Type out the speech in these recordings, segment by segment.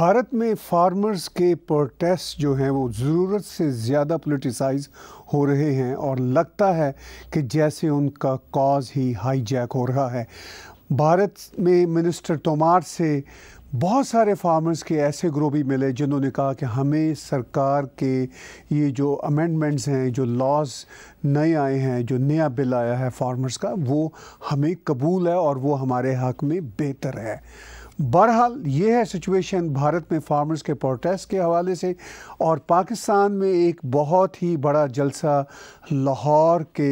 भारत में फार्मर्स के प्रोटेस्ट जो हैं वो ज़रूरत से ज़्यादा पोलिटिसाइज हो रहे हैं और लगता है कि जैसे उनका कॉज ही हाईजैक हो रहा है भारत में मिनिस्टर तोमार से बहुत सारे फार्मर्स के ऐसे ग्रोह भी मिले जिन्होंने कहा कि हमें सरकार के ये जो अमेंडमेंट्स हैं जो लॉज नए आए हैं जो नया बिल आया है फार्मर्स का वो हमें कबूल है और वो हमारे हक में बेहतर है बहरहाल ये है सिचुएशन भारत में फार्मर्स के प्रोटेस्ट के हवाले से और पाकिस्तान में एक बहुत ही बड़ा जलसा लाहौर के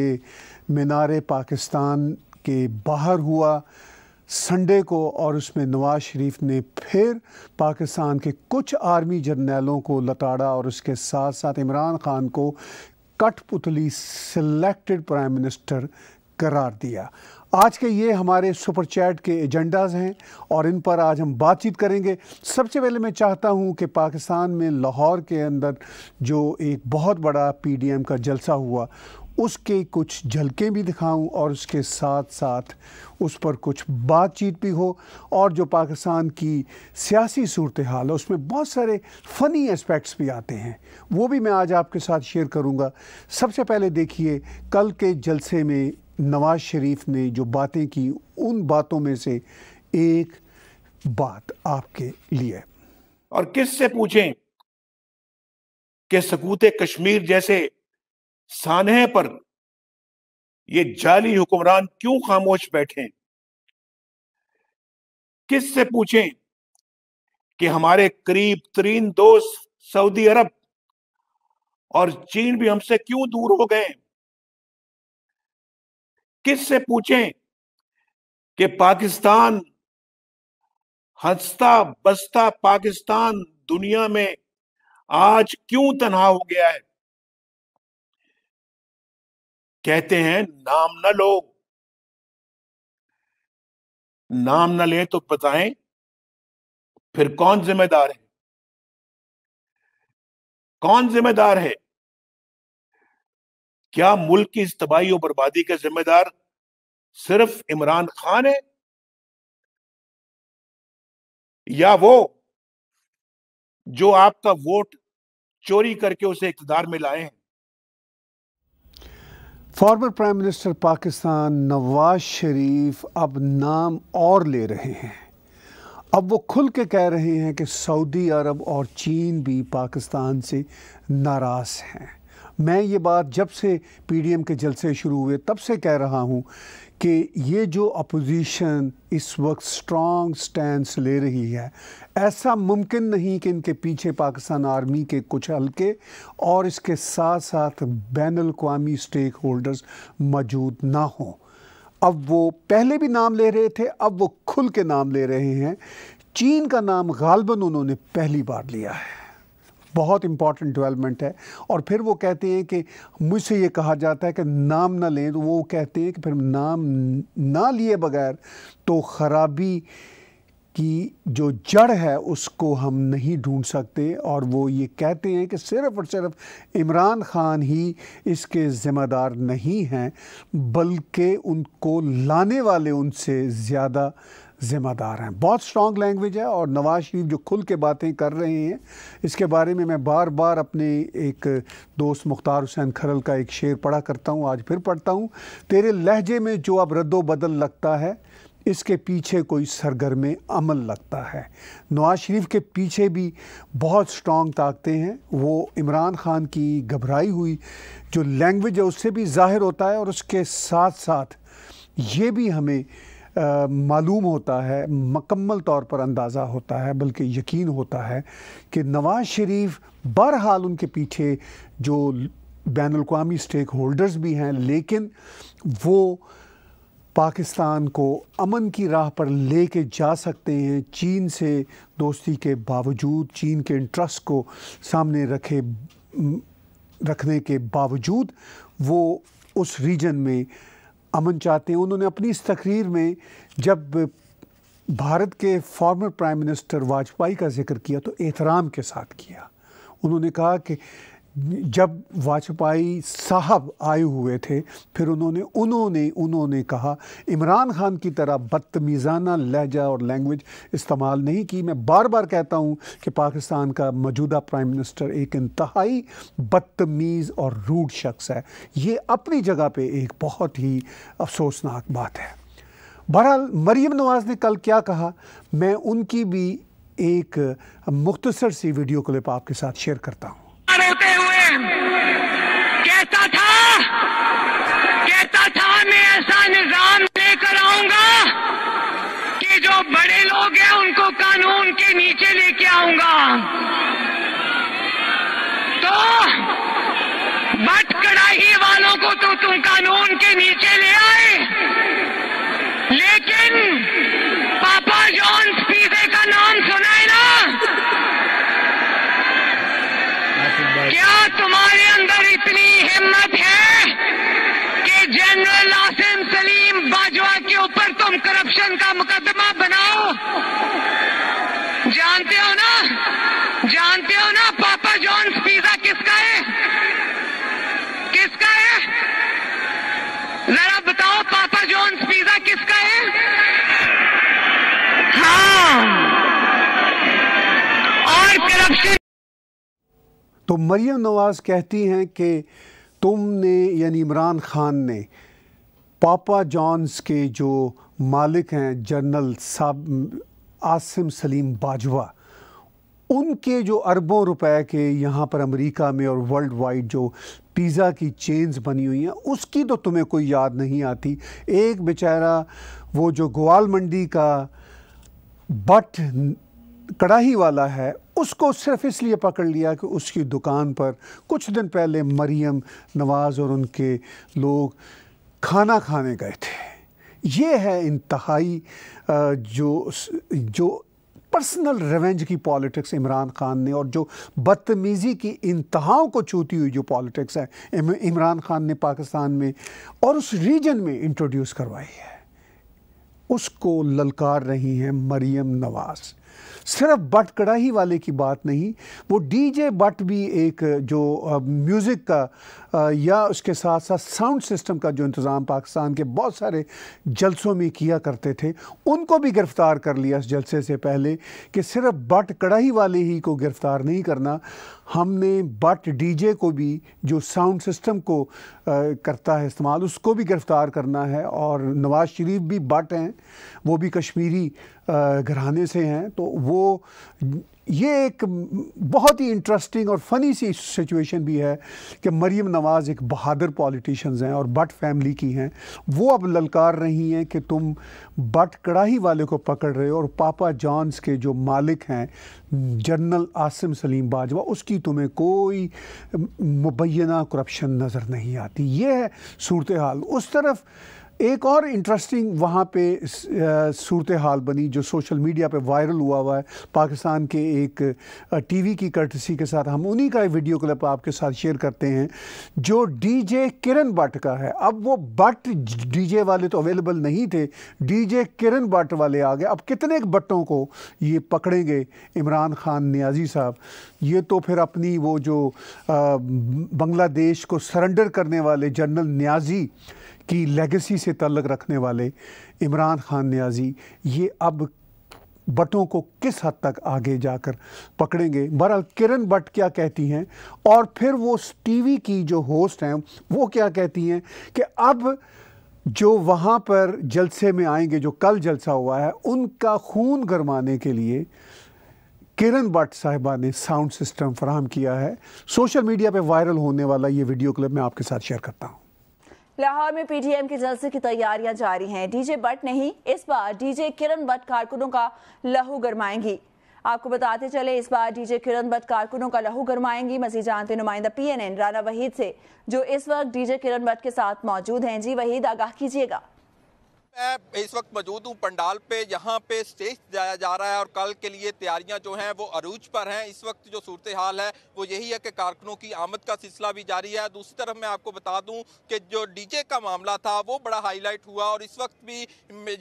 मीनार पाकिस्तान के बाहर हुआ संडे को और उसमें नवाज शरीफ ने फिर पाकिस्तान के कुछ आर्मी जर्नैलों को लताड़ा और उसके साथ साथ इमरान खान को कठपुतली सिलेक्टेड प्राइम मिनिस्टर करार दिया आज के ये हमारे सुपर चैट के एजेंडाज हैं और इन पर आज हम बातचीत करेंगे सबसे पहले मैं चाहता हूं कि पाकिस्तान में लाहौर के अंदर जो एक बहुत बड़ा पीडीएम का जलसा हुआ उसके कुछ झलके भी दिखाऊं और उसके साथ साथ उस पर कुछ बातचीत भी हो और जो पाकिस्तान की सियासी सूरत हाल है उसमें बहुत सारे फ़नी एस्पेक्ट्स भी आते हैं वो भी मैं आज आपके साथ शेयर करूंगा सबसे पहले देखिए कल के जलसे में नवाज शरीफ ने जो बातें की उन बातों में से एक बात आपके लिए और किस से पूछें कि सकूत कश्मीर जैसे सानहे पर ये जाली हुक्मरान क्यों खामोश बैठे किस से पूछें कि हमारे करीब तरीन दोस्त सऊदी अरब और चीन भी हमसे क्यों दूर हो गए किस से पूछें कि पाकिस्तान हंसता बसता पाकिस्तान दुनिया में आज क्यों तनहा हो गया है कहते हैं नाम न लो नाम न ले तो बताएं फिर कौन जिम्मेदार है कौन जिम्मेदार है क्या मुल्क की इस तबाही और बर्बादी का जिम्मेदार सिर्फ इमरान खान है या वो जो आपका वोट चोरी करके उसे इकतदार में लाए हैं former prime minister Pakistan Nawaz Sharif अब नाम और ले रहे हैं अब वो खुल के कह रहे हैं कि सऊदी अरब और चीन भी पाकिस्तान से नाराज़ हैं मैं ये बात जब से पीडीएम के जलसे शुरू हुए तब से कह रहा हूँ कि ये जो अपोजिशन इस वक्त स्ट्रॉन्ग स्टैंड ले रही है ऐसा मुमकिन नहीं कि इनके पीछे पाकिस्तान आर्मी के कुछ हल्के और इसके साथ साथ बैन अवी स्टेक होल्डर्स मौजूद ना हों अब वो पहले भी नाम ले रहे थे अब वो खुल के नाम ले रहे हैं चीन का नाम गालबन उन्होंने पहली बार लिया है बहुत इंपॉर्टेंट डेवलपमेंट है और फिर वो कहते हैं कि मुझसे ये कहा जाता है कि नाम ना लें तो वो कहते हैं कि फिर नाम ना लिए बगैर तो खराबी की जो जड़ है उसको हम नहीं ढूंढ सकते और वो ये कहते हैं कि सिर्फ और सिर्फ इमरान ख़ान ही इसके ज़िम्मेदार नहीं हैं बल्कि उनको लाने वाले उनसे ज़्यादा ज़िम्मेदार हैं बहुत स्ट्रॉन्ग लैंग्वेज है और नवाज शरीफ जो खुल के बातें कर रहे हैं इसके बारे में मैं बार बार अपने एक दोस्त मुख्तार हुसैन खरल का एक शेर पढ़ा करता हूँ आज फिर पढ़ता हूँ तेरे लहजे में जो अब रद्दो बदल लगता है इसके पीछे कोई सरगर्म अमल लगता है नवाज शरीफ के पीछे भी बहुत स्ट्रॉन्ग ताकतें हैं वो इमरान ख़ान की घबराई हुई जो लैंग्वेज है उससे भी ज़ाहिर होता है और उसके साथ साथ ये भी हमें मालूम होता है मकम्मल तौर पर अंदाज़ा होता है बल्कि यकीन होता है कि नवाज़ शरीफ बहरहाल उनके पीछे जो बैन अवी स्टेक होल्डर्स भी हैं लेकिन वो पाकिस्तान को अमन की राह पर ले के जा सकते हैं चीन से दोस्ती के बावजूद चीन के इंटरेस्ट को सामने रखे रखने के बावजूद वो उस रीजन में अमन चाहते हैं उन्होंने अपनी इस तकरीर में जब भारत के फॉर्मर प्राइम मिनिस्टर वाजपेयी का जिक्र किया तो एहतराम के साथ किया उन्होंने कहा कि जब वाजपेयी साहब आए हुए थे फिर उन्होंने उन्होंने उन्होंने कहा इमरान खान की तरह बदतमीज़ाना लहजा और लैंग्वेज इस्तेमाल नहीं की मैं बार बार कहता हूँ कि पाकिस्तान का मौजूदा प्राइम मिनिस्टर एक इंतहाई बदतमीज़ और रूढ़ शख्स है ये अपनी जगह पे एक बहुत ही अफसोसनाक बात है बहरहाल मरीम नवाज़ ने कल क्या कहा मैं उनकी भी एक मुख्तसर सी वीडियो क्लिप आपके साथ शेयर करता हूँ कहता था कहता था मैं ऐसा निजाम लेकर आऊंगा कि जो बड़े लोग हैं उनको कानून के नीचे लेके आऊंगा तो बट कड़ाही वालों को तो तुम कानून के नीचे ले आए लेकिन पापा जॉन पीजे का नाम सुना है ना क्या तुम्हारे हिम्मत है कि जनरल आसिम सलीम बाजवा के ऊपर तुम करप्शन का मुकदमा बनाओ जानते हो ना जानते हो ना पापा जॉन्स पिज्जा किसका है किसका है जरा बताओ पापा जॉन्स पिज्जा किसका है हाँ और करप्शन तो मरियम नवाज कहती हैं कि तुमने यानी इमरान ख़ान ने पापा जॉन्स के जो मालिक हैं जनरल साब आसिम सलीम बाजवा उनके जो अरबों रुपए के यहाँ पर अमेरिका में और वर्ल्ड वाइड जो पिज़्ज़ा की चेन्स बनी हुई हैं उसकी तो तुम्हें कोई याद नहीं आती एक बेचारा वो जो ग्वाल मंडी का बट कड़ाही वाला है उसको सिर्फ इसलिए पकड़ लिया कि उसकी दुकान पर कुछ दिन पहले मरियम नवाज़ और उनके लोग खाना खाने गए थे ये है इंतहाई जो जो पर्सनल रेवेंज की पॉलिटिक्स इमरान खान ने और जो बदतमीज़ी की इंतहाओं को छूती हुई जो पॉलिटिक्स है इमरान खान ने पाकिस्तान में और उस रीजन में इंट्रोड्यूस करवाई है उसको ललकार रही हैं मरियम नवाज़ सिर्फ बट कड़ाही वाले की बात नहीं वो डीजे बट भी एक जो म्यूज़िक का या उसके साथ साथ साउंड सिस्टम का जो इंतज़ाम पाकिस्तान के बहुत सारे जलसों में किया करते थे उनको भी गिरफ़्तार कर लिया इस जलसे से पहले कि सिर्फ बट कढ़ाई वाले ही को गिरफ़्तार नहीं करना हमने बट डीजे को भी जो साउंड सिस्टम को आ, करता है इस्तेमाल उसको भी गिरफ़्तार करना है और नवाज़ शरीफ भी बट हैं वो भी कश्मीरी घराने से हैं तो वो ये एक बहुत ही इंटरेस्टिंग और फ़नी सी सिचुएशन भी है कि मरीम नवाज़ एक बहादुर पॉलिटिशियंस हैं और बट फैमिली की हैं वो अब ललकार रही हैं कि तुम बट कड़ाही वाले को पकड़ रहे हो और पापा जॉन्स के जो मालिक हैं जनरल आसिम सलीम बाजवा उसकी तुम्हें कोई मुबैना करप्शन नज़र नहीं आती ये है सूरत हाल उस तरफ एक और इंटरेस्टिंग वहाँ पे सूरत हाल बनी जो सोशल मीडिया पे वायरल हुआ हुआ है पाकिस्तान के एक टीवी की कर्टसी के साथ हम उन्हीं का वीडियो क्लिप आपके साथ शेयर करते हैं जो डीजे किरण भट्ट का है अब वो भट्ट डीजे वाले तो अवेलेबल नहीं थे डीजे किरण भट्ट वाले आ गए अब कितने भट्टों को ये पकड़ेंगे इमरान खान न्याजी साहब ये तो फिर अपनी वो जो बांग्लादेश को सरेंडर करने वाले जनरल न्याजी की लेगेसी से तल्लक रखने वाले इमरान खान न्याजी ये अब बटों को किस हद तक आगे जाकर पकड़ेंगे बहरहाल किरण बट क्या कहती हैं और फिर वो टीवी की जो होस्ट हैं वो क्या कहती हैं कि अब जो वहाँ पर जलसे में आएंगे जो कल जलसा हुआ है उनका खून गरमाने के लिए किरण भट्ट साहिबा ने साउंड सिस्टम फ्राहम किया है सोशल मीडिया पे वायरल होने वाला ये वीडियो क्लिप मैं आपके साथ शेयर करता हूँ लाहौर में पीटीएम के जलसे की तैयारियां जारी हैं डीजे बट नहीं इस बार डीजे किरण बट कारकुनों का लहू गरमाएंगी आपको बताते चले इस बार डीजे किरण बट कारकुनों का लहू गरमाएंगी मजीद जानते नुमाइंदा पीएनएन राना वहीद से जो इस वक्त डीजे किरण बट के साथ मौजूद हैं जी वहीद आगाह कीजिएगा मैं इस वक्त मौजूद हूँ पंडाल पे यहाँ पे स्टेज जाया जा रहा है और कल के लिए तैयारियाँ जो हैं वो अरूज पर हैं इस वक्त जो सूरत हाल है वो यही है कि कारकुनों की आमद का सिलसिला भी जारी है दूसरी तरफ मैं आपको बता दूँ कि जो डीजे का मामला था वो बड़ा हाईलाइट हुआ और इस वक्त भी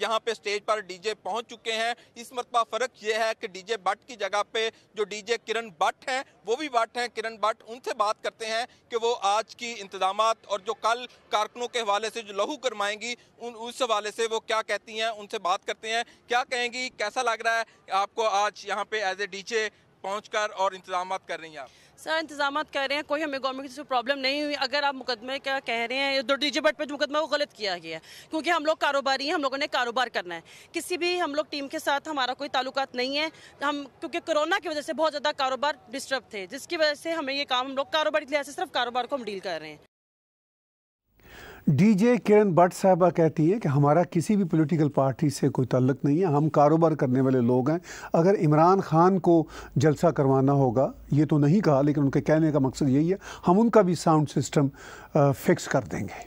यहाँ पे स्टेज पर डीजे पहुँच चुके हैं इस मरतबा फ़र्क ये है कि डी भट्ट की जगह पर जो डी किरण भट्ट हैं वो भी भट्ट हैं किरण भट्ट उनसे बात करते हैं कि वो आज की इंतजाम और जो कल कारकनों के हवाले से जो लहू करवाएंगी उस हवाले से वो क्या कहती हैं उनसे बात करते हैं क्या कहेंगी कैसा लग रहा है आपको आज यहाँ पे एज ए डीजे पहुंचकर और इंतजाम कर रही हैं आप सर इंतजाम कर रहे हैं कोई हमें गवर्नमेंट से प्रॉब्लम नहीं हुई अगर आप मुकदमे का कह रहे हैं दो डीजे बट पे जो मुकदमा वो गलत किया गया है क्योंकि हम लोग कारोबारी हैं हम लोगों ने कारोबार करना है किसी भी हम लोग टीम के साथ हमारा कोई ताल्लुक नहीं है हम क्योंकि कोरोना की वजह से बहुत ज़्यादा कारोबार डिस्टर्ब थे जिसकी वजह से हमें ये काम हम लोग कारोबारी लिहाज से सिर्फ कारोबार को हम डील कर रहे हैं डीजे किरण भट्ट साहबा कहती है कि हमारा किसी भी पॉलिटिकल पार्टी से कोई तल्लक़ नहीं है हम कारोबार करने वाले लोग हैं अगर इमरान खान को जलसा करवाना होगा ये तो नहीं कहा लेकिन उनके कहने का मकसद यही है हम उनका भी साउंड सिस्टम फिक्स कर देंगे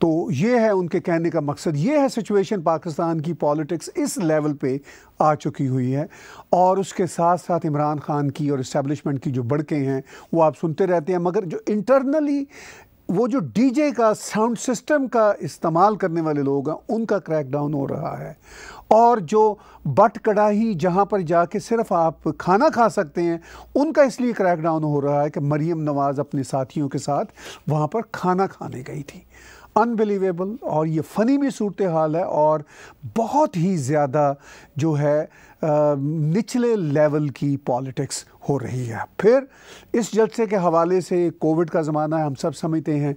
तो ये है उनके कहने का मकसद ये है सिचुएशन पाकिस्तान की पॉलिटिक्स इस लेवल पे आ चुकी हुई है और उसके साथ साथ इमरान खान की और इस्टेब्लिशमेंट की जो बड़कें हैं वो आप सुनते रहते हैं मगर जो इंटरनली वो जो डीजे का साउंड सिस्टम का इस्तेमाल करने वाले लोग हैं उनका क्रैकडाउन हो रहा है और जो बट कढ़ाही जहाँ पर जाके सिर्फ आप खाना खा सकते हैं उनका इसलिए क्रैकडाउन हो रहा है कि मरीम नवाज़ अपने साथियों के साथ वहाँ पर खाना खाने गई थी अनबिलीवेबल और ये फ़नी भी सूरत हाल है और बहुत ही ज़्यादा जो है निचले लेवल की पॉलिटिक्स हो रही है फिर इस जलसे के हवाले से कोविड का ज़माना है हम सब समझते हैं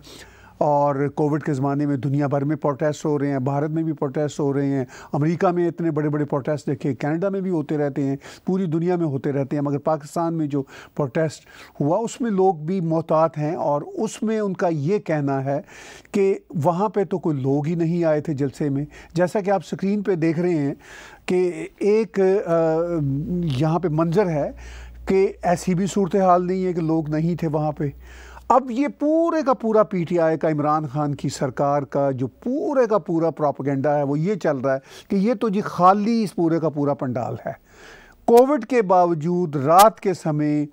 और कोविड के ज़माने में दुनिया भर में प्रोटेस्ट हो रहे हैं भारत में भी प्रोटेस्ट हो रहे हैं अमेरिका में इतने बड़े बड़े प्रोटेस्ट देखे कनाडा में भी होते रहते हैं पूरी दुनिया में होते रहते हैं मगर पाकिस्तान में जो प्रोटेस्ट हुआ उसमें लोग भी मोहतात हैं और उसमें उनका ये कहना है कि वहाँ पर तो कोई लोग ही नहीं आए थे जलसे में जैसा कि आप स्क्रीन पर देख रहे हैं कि एक यहाँ पे मंजर है कि ऐसी भी सूरत हाल नहीं है कि लोग नहीं थे वहाँ पे अब ये पूरे का पूरा पीटीआई का इमरान खान की सरकार का जो पूरे का पूरा प्रोपागेंडा है वो ये चल रहा है कि ये तो जी खाली इस पूरे का पूरा पंडाल है कोविड के बावजूद रात के समय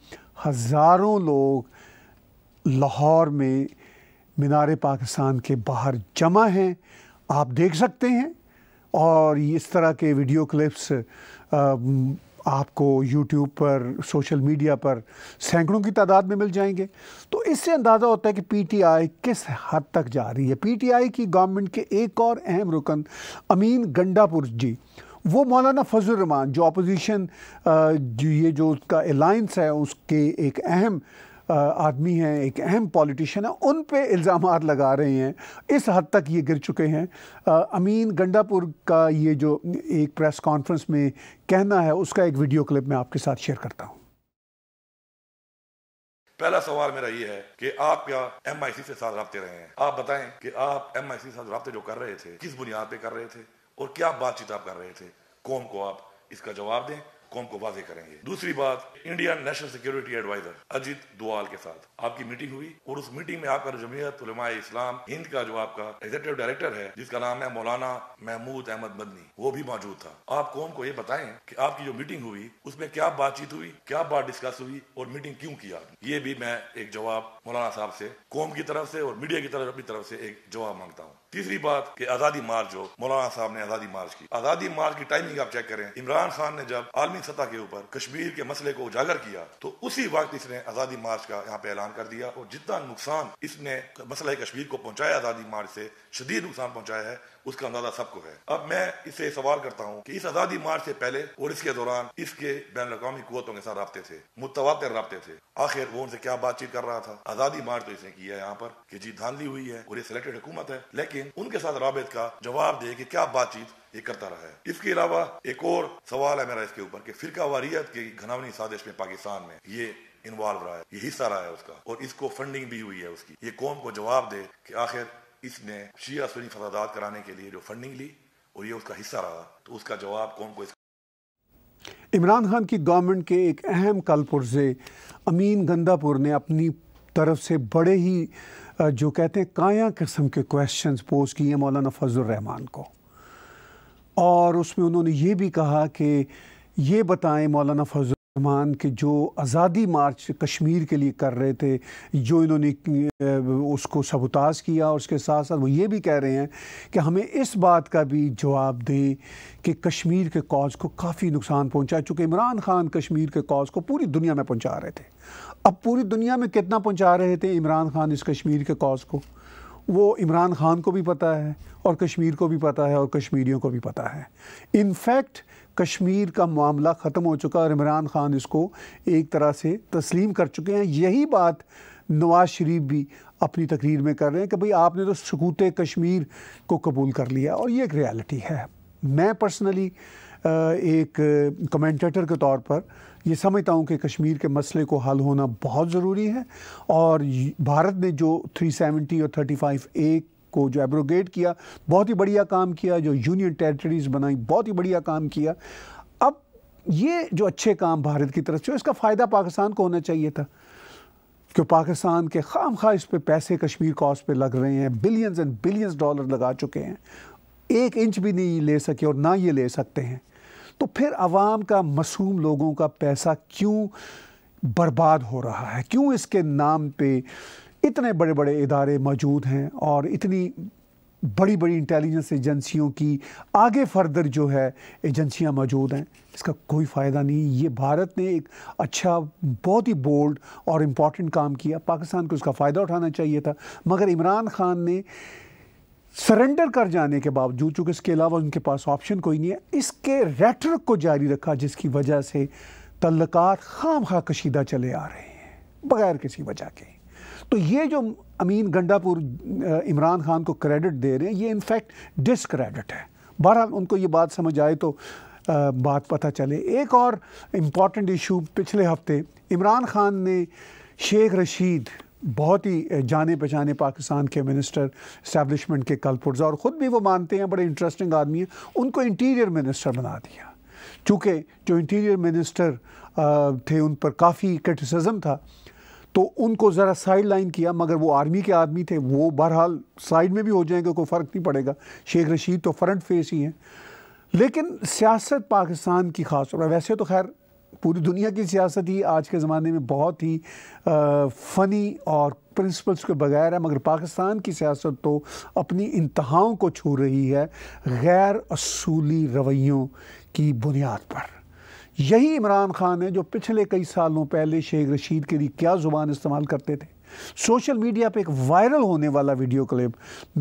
हज़ारों लोग लाहौर में मीनार पाकिस्तान के बाहर जमा हैं आप देख सकते हैं और इस तरह के वीडियो क्लिप्स आपको यूट्यूब पर सोशल मीडिया पर सैकड़ों की तादाद में मिल जाएंगे तो इससे अंदाज़ा होता है कि पीटीआई किस हद तक जा रही है पीटीआई की गवर्नमेंट के एक और अहम रुकन अमीन गंडापुर जी वो मौलाना फजल रमान जो अपोजिशन ये जो उसका अलाइंस है उसके एक अहम आदमी हैं एक अहम पॉलिटिशियन है उन पे इल्ज़ाम लगा रहे हैं इस हद तक ये गिर चुके हैं अमीन गंडापुर का ये जो एक प्रेस कॉन्फ्रेंस में कहना है उसका एक वीडियो क्लिप मैं आपके साथ शेयर करता हूँ पहला सवाल मेरा ये है कि आप क्या एम आई सी से साथ रबते रहे हैं आप बताएं कि आप एम आई सी साथ रबते जो कर रहे थे किस बुनियाद पे कर रहे थे और क्या बातचीत आप कर रहे थे कौम को आप इसका जवाब दें कौम को वाजे करेंगे दूसरी बात Indian national security adviser Ajit Doval के साथ आपकी मीटिंग हुई और उस मीटिंग में आपका जमीयत इस्लाम हिंद का जो आपका एग्जीक्यूटिव डायरेक्टर है जिसका नाम है मौलाना महमूद अहमद मदनी वो भी मौजूद था आप कौम को ये बताएं कि आपकी जो मीटिंग हुई उसमें क्या बातचीत हुई क्या बात डिस्कस हुई और मीटिंग क्यों किया ये भी मैं एक जवाब मौलाना साहब से कौम की तरफ से और मीडिया की तरफ अपनी तरफ से एक जवाब मांगता हूँ तीसरी बात कि आजादी मार्च हो मौलाना साहब ने आजादी मार्च की आजादी मार्च की टाइमिंग आप चेक करें इमरान खान ने जब आलमी सतह के ऊपर कश्मीर के मसले को उजागर किया तो उसी वक्त इसने आजादी मार्च का यहाँ पे ऐलान कर दिया और जितना नुकसान इसने मसला कश्मीर को पहुंचाया आजादी मार्च से शदीद नुकसान पहुंचाया है उसका अंदाजा सबको है अब मैं इससे सवाल करता हूँ की इस आज़ादी मार्च से पहले और इसके दौरान इसके बैन अवी कुतों के साथ रबते थे मुतवा रबते थे आखिर वो उनसे क्या बातचीत कर रहा था आज़ादी मार्च तो इसने की है यहाँ पर की जी धांधली हुई है और ये सिलेक्टेड हुकूमत है लेकिन उनके साथ रबत का जवाब दे की क्या बातचीत ये करता रहा है इसके अलावा एक और सवाल है मेरा इसके ऊपर की फिर वारियत की घनावनी साजिश में पाकिस्तान में ये इन्वॉल्व रहा है ये हिस्सा रहा है उसका और इसको फंडिंग भी हुई है उसकी ये कौम को जवाब दे कि आखिर इसने शिया सुनी फसादात कराने के लिए जो फंडिंग ली और ये उसका हिस्सा रहा तो उसका जवाब कौन को इमरान खान की गवर्नमेंट के एक अहम कलपुर से अमीन गंदापुर ने अपनी तरफ से बड़े ही जो कहते हैं काया किस्म के क्वेश्चंस पोज किए मौलाना फजल रहमान को और उसमें उन्होंने ये भी कहा कि ये बताएं मौलाना फजल रहमान के जो आज़ादी मार्च कश्मीर के लिए कर रहे थे जो इन्होंने उसको सबुताज किया और उसके साथ साथ वो ये भी कह रहे हैं कि हमें इस बात का भी जवाब दें कि कश्मीर के कॉज को काफ़ी नुकसान पहुंचा चूँकि इमरान खान कश्मीर के कॉज को पूरी दुनिया में पहुंचा रहे थे अब पूरी दुनिया में कितना पहुँचा रहे थे इमरान खान इस कश्मीर के कॉज को वो इमरान खान को भी पता है और कश्मीर को भी पता है और कश्मीरियों को भी पता है इनफैक्ट कश्मीर का मामला ख़त्म हो चुका और इमरान खान इसको एक तरह से तस्लीम कर चुके हैं यही बात नवाज शरीफ भी अपनी तकरीर में कर रहे हैं कि भाई आपने तो सकूत कश्मीर को कबूल कर लिया और ये एक रियलिटी है मैं पर्सनली एक कमेंटेटर के तौर पर ये समझता हूँ कि कश्मीर के मसले को हल होना बहुत ज़रूरी है और भारत ने जो 370 और 35 ए को जो एब्रोगेट किया बहुत ही बढ़िया काम किया जो यूनियन टेरिटरीज बनाई बहुत ही बढ़िया काम किया अब ये जो अच्छे काम भारत की तरफ से इसका फ़ायदा पाकिस्तान को होना चाहिए था कि पाकिस्तान के खाम खा इस पर पैसे कश्मीर कॉज पे लग रहे हैं बिलियंस एंड बिलियंस डॉलर लगा चुके हैं एक इंच भी नहीं ले सके और ना ये ले सकते हैं तो फिर आवाम का मसूम लोगों का पैसा क्यों बर्बाद हो रहा है क्यों इसके नाम पे इतने बड़े बड़े इदारे मौजूद हैं और इतनी बड़ी बड़ी इंटेलिजेंस एजेंसियों की आगे फर्दर जो है एजेंसियां मौजूद हैं इसका कोई फ़ायदा नहीं ये भारत ने एक अच्छा बहुत ही बोल्ड और इम्पॉर्टेंट काम किया पाकिस्तान को इसका फ़ायदा उठाना चाहिए था मगर इमरान खान ने सरेंडर कर जाने के बावजूद चूँकि इसके अलावा उनके पास ऑप्शन कोई नहीं है इसके रेटरक को जारी रखा जिसकी वजह से तल्लक खाम खा कशीदा चले आ रहे हैं बग़ैर किसी वजह के तो ये जो अमीन गंडापुर इमरान खान को क्रेडिट दे रहे हैं ये इनफैक्ट डिसक्रेडिट है बहरहाल उनको ये बात समझ आए तो आ, बात पता चले एक और इम्पॉर्टेंट इशू पिछले हफ्ते इमरान खान ने शेख रशीद बहुत ही जाने पहचाने पाकिस्तान के मिनिस्टर इस्टेबलिशमेंट के कलपुर्ज और ख़ुद भी वो मानते हैं बड़े इंटरेस्टिंग आदमी हैं उनको इंटीरियर मिनिस्टर बना दिया चूँकि जो इंटीरियर मिनिस्टर थे उन पर काफ़ी क्रिटिसिज्म था तो उनको ज़रा साइड लाइन किया मगर वो आर्मी के आदमी थे वो बहरहाल साइड में भी हो जाएंगे कोई फ़र्क नहीं पड़ेगा शेख रशीद तो फ्रंट फेस ही हैं लेकिन सियासत पाकिस्तान की ख़ास तौर पर वैसे तो खैर पूरी दुनिया की सियासत ही आज के ज़माने में बहुत ही आ, फ़नी और प्रिंसिपल्स के बगैर है मगर पाकिस्तान की सियासत तो अपनी इंतहाओं को छू रही है गैर असूली रवैयों की बुनियाद पर यही इमरान खान है जो पिछले कई सालों पहले शेख रशीद के लिए क्या ज़ुबान इस्तेमाल करते थे सोशल मीडिया पे एक वायरल होने वाला वीडियो क्लिप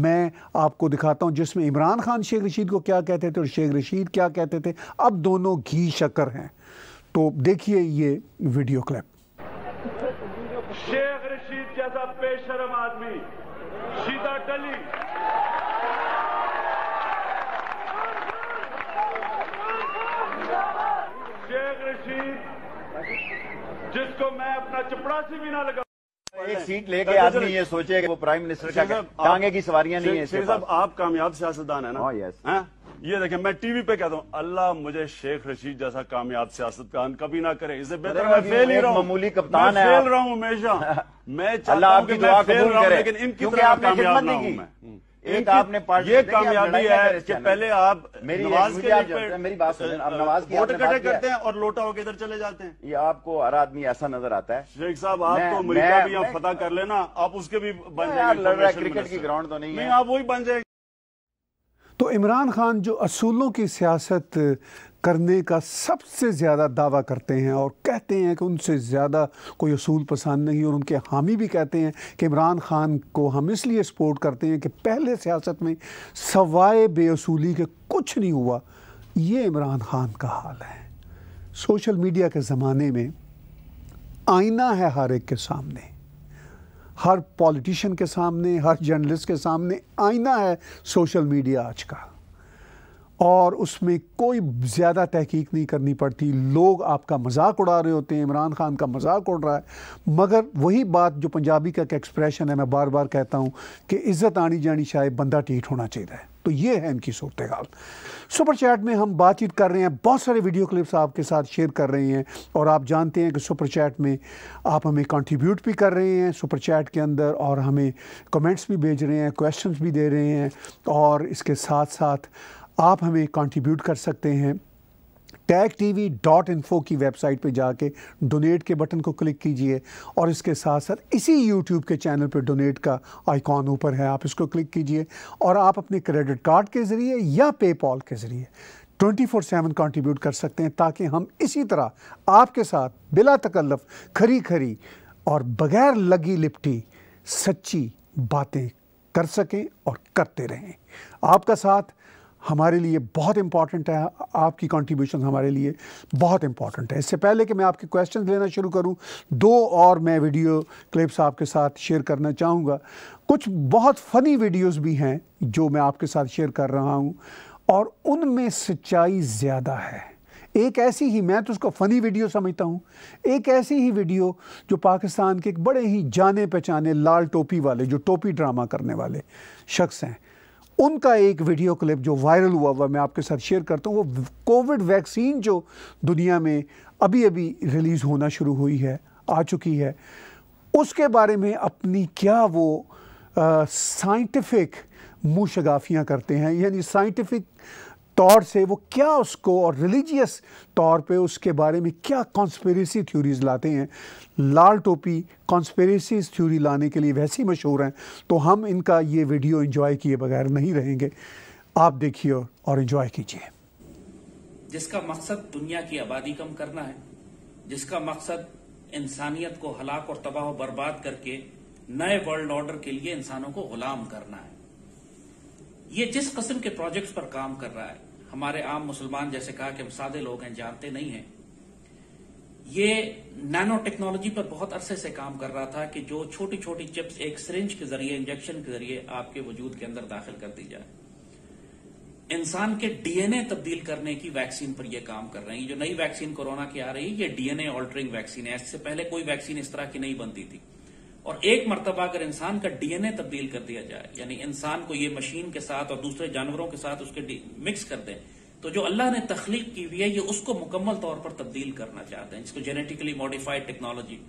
मैं आपको दिखाता हूँ जिसमें इमरान खान शेख रशीद को क्या कहते थे और शेख रशीद क्या कहते थे अब दोनों घी शक्कर हैं तो देखिए ये वीडियो क्लिप जिसको मैं अपना चपड़ासी भी ना लगा एक सीट लेके आदमी ये सोचे कि वो प्राइम मिनिस्टर का टांगे की सवारियां नहीं है साहब आप कामयाब सियासतदान है ना यस oh, ये देखें मैं टीवी पे कहता हूँ अल्लाह मुझे शेख रशीद जैसा कामयाब सियासत सियासतदान कभी ना करे इसे बेहतर मैं फेल ही रहा हूँ मामूली कप्तान है फेल रहा हूँ हमेशा मैं अल्लाह आपकी दुआ कबूल करे लेकिन इनकी तरह कामयाब ना हूँ मैं हम्म। एक आपने ये कामयाबी है कि पहले आप मेरी नवाज के लिए पर, मेरी बात सुन आप नवाज की वोट इकट्ठे करते हैं और लोटा होकर इधर चले जाते हैं ये आपको हर आदमी ऐसा नजर आता है शेख साहब आप तो अमरीका भी आप फतह कर लेना आप उसके भी बन जाएंगे क्रिकेट की ग्राउंड तो नहीं है आप वही बन जाएंगे तो इमरान खान जो असूलों की सियासत करने का सबसे ज़्यादा दावा करते हैं और कहते हैं कि उनसे ज़्यादा कोई असूल पसंद नहीं और उनके हामी भी कहते हैं कि इमरान ख़ान को हम इसलिए सपोर्ट करते हैं कि पहले सियासत में सवाए बेअसूली के कुछ नहीं हुआ ये इमरान ख़ान का हाल है सोशल मीडिया के ज़माने में आईना है हर एक के सामने हर पॉलिटिशियन के सामने हर जर्नलिस्ट के सामने आईना है सोशल मीडिया आज का और उसमें कोई ज़्यादा तहकीक नहीं करनी पड़ती लोग आपका मजाक उड़ा रहे होते हैं इमरान खान का मजाक उड़ रहा है मगर वही बात जो पंजाबी का एक एक्सप्रेशन है मैं बार बार कहता हूँ कि इज़्ज़त आनी जानी शायद बंदा टीट होना चाहिए तो ये है इनकी सूरत हाल सुपर चैट में हम बातचीत कर रहे हैं बहुत सारे वीडियो क्लिप्स आपके साथ शेयर कर रहे हैं और आप जानते हैं कि सुपर चैट में आप हमें कंट्रीब्यूट भी कर रहे हैं सुपर चैट के अंदर और हमें कमेंट्स भी भेज रहे हैं क्वेश्चंस भी दे रहे हैं और इसके साथ साथ आप हमें कंट्रीब्यूट कर सकते हैं tag T V dot info की वेबसाइट पे जाके डोनेट के बटन को क्लिक कीजिए और इसके साथ साथ इसी यूट्यूब के चैनल पे डोनेट का आइकॉन ऊपर है आप इसको क्लिक कीजिए और आप अपने क्रेडिट कार्ड के ज़रिए या पेपॉल के ज़रिए 24/7 फोर सेवन कॉन्ट्रीब्यूट कर सकते हैं ताकि हम इसी तरह आपके साथ बिला तकल्लफ खरी खरी और बगैर लगी लिपटी सच्ची बातें कर सकें और करते रहें आपका साथ हमारे लिए बहुत इंपॉर्टेंट है आपकी कंट्रीब्यूशन हमारे लिए बहुत इंपॉर्टेंट है इससे पहले कि मैं आपके क्वेश्चन लेना शुरू करूं दो और मैं वीडियो क्लिप्स आपके साथ शेयर करना चाहूँगा कुछ बहुत फ़नी वीडियोज़ भी हैं जो मैं आपके साथ शेयर कर रहा हूँ और उनमें सच्चाई ज़्यादा है एक ऐसी ही मैं तो उसको फ़नी वीडियो समझता हूँ एक ऐसी ही वीडियो जो पाकिस्तान के एक बड़े ही जाने पहचाने लाल टोपी वाले जो टोपी ड्रामा करने वाले शख्स हैं उनका एक वीडियो क्लिप जो वायरल हुआ हुआ मैं आपके साथ शेयर करता हूँ वो कोविड वैक्सीन जो दुनिया में अभी अभी रिलीज़ होना शुरू हुई है आ चुकी है उसके बारे में अपनी क्या वो साइंटिफिक मुँह शगाफियाँ करते हैं यानी साइंटिफिक तौर से वो क्या उसको और रिलीजियस तौर पे उसके बारे में क्या कॉन्स्पेरेसी थ्योरीज लाते हैं लाल टोपी कॉन्स्पेरेसी थ्योरी लाने के लिए वैसे ही मशहूर हैं तो हम इनका ये वीडियो इंजॉय किए बगैर नहीं रहेंगे आप देखिए और इंजॉय कीजिए जिसका मकसद दुनिया की आबादी कम करना है जिसका मकसद इंसानियत को हलाक और तबाह बर्बाद करके नए वर्ल्ड ऑर्डर के लिए इंसानों को गुलाम करना है ये जिस कस्म के प्रोजेक्ट्स पर काम कर रहा है हमारे आम मुसलमान जैसे कहा कि हम सादे लोग हैं जानते नहीं हैं ये नैनो टेक्नोलॉजी पर बहुत अरसे से काम कर रहा था कि जो छोटी छोटी चिप्स एक सिरिंज के जरिए इंजेक्शन के जरिए आपके वजूद के अंदर दाखिल कर दी जाए इंसान के डीएनए तब्दील करने की वैक्सीन पर यह काम कर रहे हैं जो नई वैक्सीन कोरोना की आ रही है ये डीएनए ऑल्टरिंग वैक्सीन है इससे पहले कोई वैक्सीन इस तरह की नहीं बनती थी और एक मरतबा अगर इंसान का डीएनए तब्दील कर दिया जाए यानी इंसान को ये मशीन के साथ और दूसरे जानवरों के साथ उसके मिक्स कर दें तो जो अल्लाह ने तख्लीक की हुई है ये उसको मुकम्मल तौर पर तब्दील करना चाहते हैं जिसको जेनेटिकली मॉडिफाइड टेक्नोलॉजी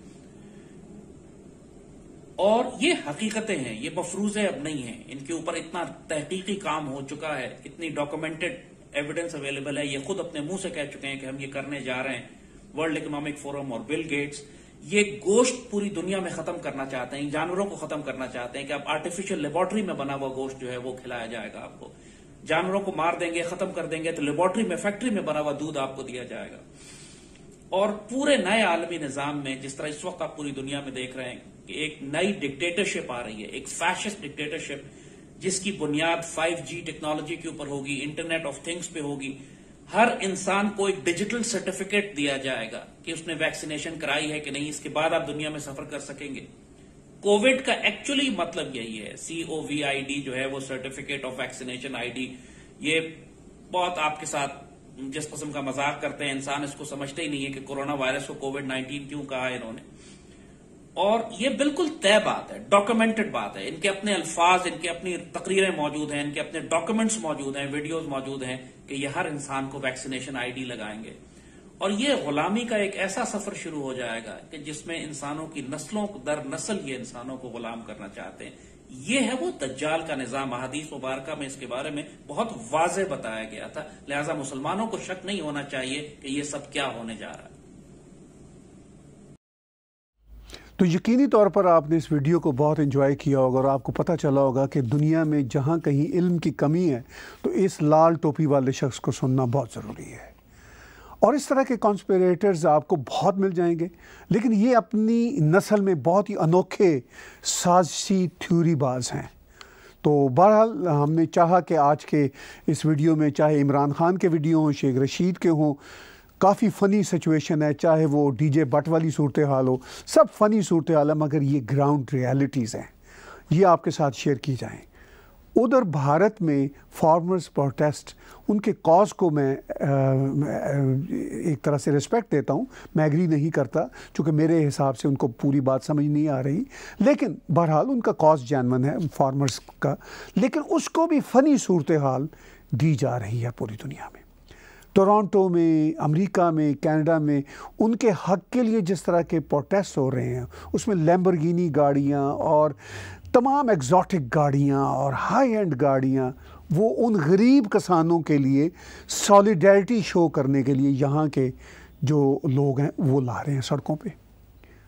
और ये हकीकतें हैं ये मफरूजे अब नहीं है इनके ऊपर इतना तहकीकी काम हो चुका है इतनी डॉक्यूमेंटेड एविडेंस अवेलेबल है ये खुद अपने मुंह से कह चुके हैं कि हम ये करने जा रहे हैं वर्ल्ड इकोनॉमिक फोरम और बिल गेट्स ये गोश्त पूरी दुनिया में खत्म करना चाहते हैं जानवरों को खत्म करना चाहते हैं कि आप आर्टिफिशियल लेबोरेटरी में बना हुआ गोश्त जो है वो खिलाया जाएगा आपको जानवरों को मार देंगे खत्म कर देंगे तो लेबोरेटरी में फैक्ट्री में बना हुआ दूध आपको दिया जाएगा और पूरे नए आलमी निजाम में जिस तरह इस वक्त आप पूरी दुनिया में देख रहे हैं कि एक नई डिक्टेटरशिप आ रही है एक फैशिस्ट डिक्टेटरशिप जिसकी बुनियाद 5G टेक्नोलॉजी के ऊपर होगी इंटरनेट ऑफ थिंग्स पे होगी हर इंसान को एक डिजिटल सर्टिफिकेट दिया जाएगा कि उसने वैक्सीनेशन कराई है कि नहीं इसके बाद आप दुनिया में सफर कर सकेंगे कोविड का एक्चुअली मतलब यही है आई डी जो है वो सर्टिफिकेट ऑफ वैक्सीनेशन आईडी ये बहुत आपके साथ जिस किस्म का मजाक करते हैं इंसान इसको समझते ही नहीं है कि कोरोना वायरस को कोविड नाइन्टीन क्यों कहा इन्होंने और ये बिल्कुल तय बात है डॉक्यूमेंटेड बात है इनके अपने अल्फाज इनके अपनी तकरीरें मौजूद हैं इनके अपने डॉक्यूमेंट्स मौजूद हैं वीडियोज मौजूद हैं कि ये हर इंसान को वैक्सीनेशन आईडी लगाएंगे और ये गुलामी का एक ऐसा सफर शुरू हो जाएगा कि जिसमें इंसानों की नस्लों दर नस्ल ये इंसानों को गुलाम करना चाहते हैं ये है वो दज्जाल का निजाम अहदीस मुबारक में इसके बारे में बहुत वाज बताया गया था लिहाजा मुसलमानों को शक नहीं होना चाहिए कि ये सब क्या होने जा रहा है तो यकीनी तौर पर आपने इस वीडियो को बहुत इन्जॉय किया होगा और आपको पता चला होगा कि दुनिया में जहाँ कहीं इल्म की कमी है तो इस लाल टोपी वाले शख्स को सुनना बहुत ज़रूरी है और इस तरह के कॉन्स्परेटर्स आपको बहुत मिल जाएंगे लेकिन ये अपनी नस्ल में बहुत ही अनोखे साजिशी थ्यूरी बाज हैं तो बहरहाल हमने चाहा कि आज के इस वीडियो में चाहे इमरान खान के वीडियो हों शेख रशीद के हों काफ़ी फ़नी सिचुएशन है चाहे वो डीजे बट वाली सूरत हाल हो सब फ़नी सूरत हाल है मगर ये ग्राउंड रियलिटीज़ हैं ये आपके साथ शेयर की जाएँ उधर भारत में फार्मर्स प्रोटेस्ट उनके कॉज को मैं आ, एक तरह से रिस्पेक्ट देता हूँ मैं एग्री नहीं करता क्योंकि मेरे हिसाब से उनको पूरी बात समझ नहीं आ रही लेकिन बहरहाल उनका कॉज जानवन है फार्मर्स का लेकिन उसको भी फ़नी सूरत हाल दी जा रही है पूरी दुनिया में टोरंटो में अमेरिका में कनाडा में उनके हक के लिए जिस तरह के प्रोटेस्ट हो रहे हैं उसमें लैम्बरगिनी गाड़ियाँ और तमाम एग्जॉटिक गाड़ियाँ और हाई एंड गाड़ियाँ वो उन गरीब किसानों के लिए सॉलिडेरिटी शो करने के लिए यहाँ के जो लोग हैं वो ला रहे हैं सड़कों पे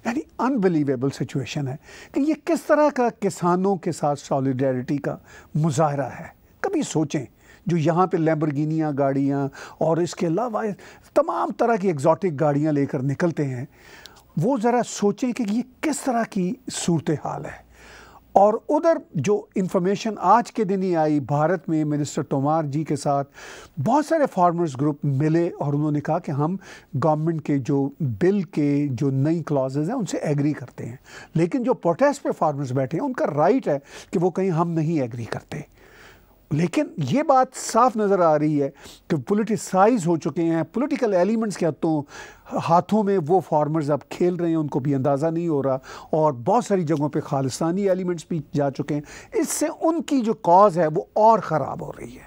यानी अनबिलीवेबल सिचुएशन है कि ये किस तरह का किसानों के साथ सॉलिडेरिटी का मुजाहरा है कभी सोचें जो यहाँ पे लेम्बरगिनियाँ गाड़ियाँ और इसके अलावा तमाम तरह की एग्जॉटिक गाड़ियाँ लेकर निकलते हैं वो ज़रा सोचें कि ये किस तरह की सूरत हाल है और उधर जो इन्फॉर्मेशन आज के दिन ही आई भारत में मिनिस्टर तोमार जी के साथ बहुत सारे फार्मर्स ग्रुप मिले और उन्होंने कहा कि हम गवर्नमेंट के जो बिल के जो नई क्लॉजेज हैं उनसे एग्री करते हैं लेकिन जो प्रोटेस्ट पे फार्मर्स बैठे हैं उनका राइट है कि वो कहीं हम नहीं एग्री करते लेकिन ये बात साफ नज़र आ रही है कि पोलिटिसाइज हो चुके हैं पॉलिटिकल एलिमेंट्स के हाथों हाथों में वो फार्मर्स अब खेल रहे हैं उनको भी अंदाज़ा नहीं हो रहा और बहुत सारी जगहों पे खालिस्तानी एलिमेंट्स भी जा चुके हैं इससे उनकी जो कॉज है वो और ख़राब हो रही है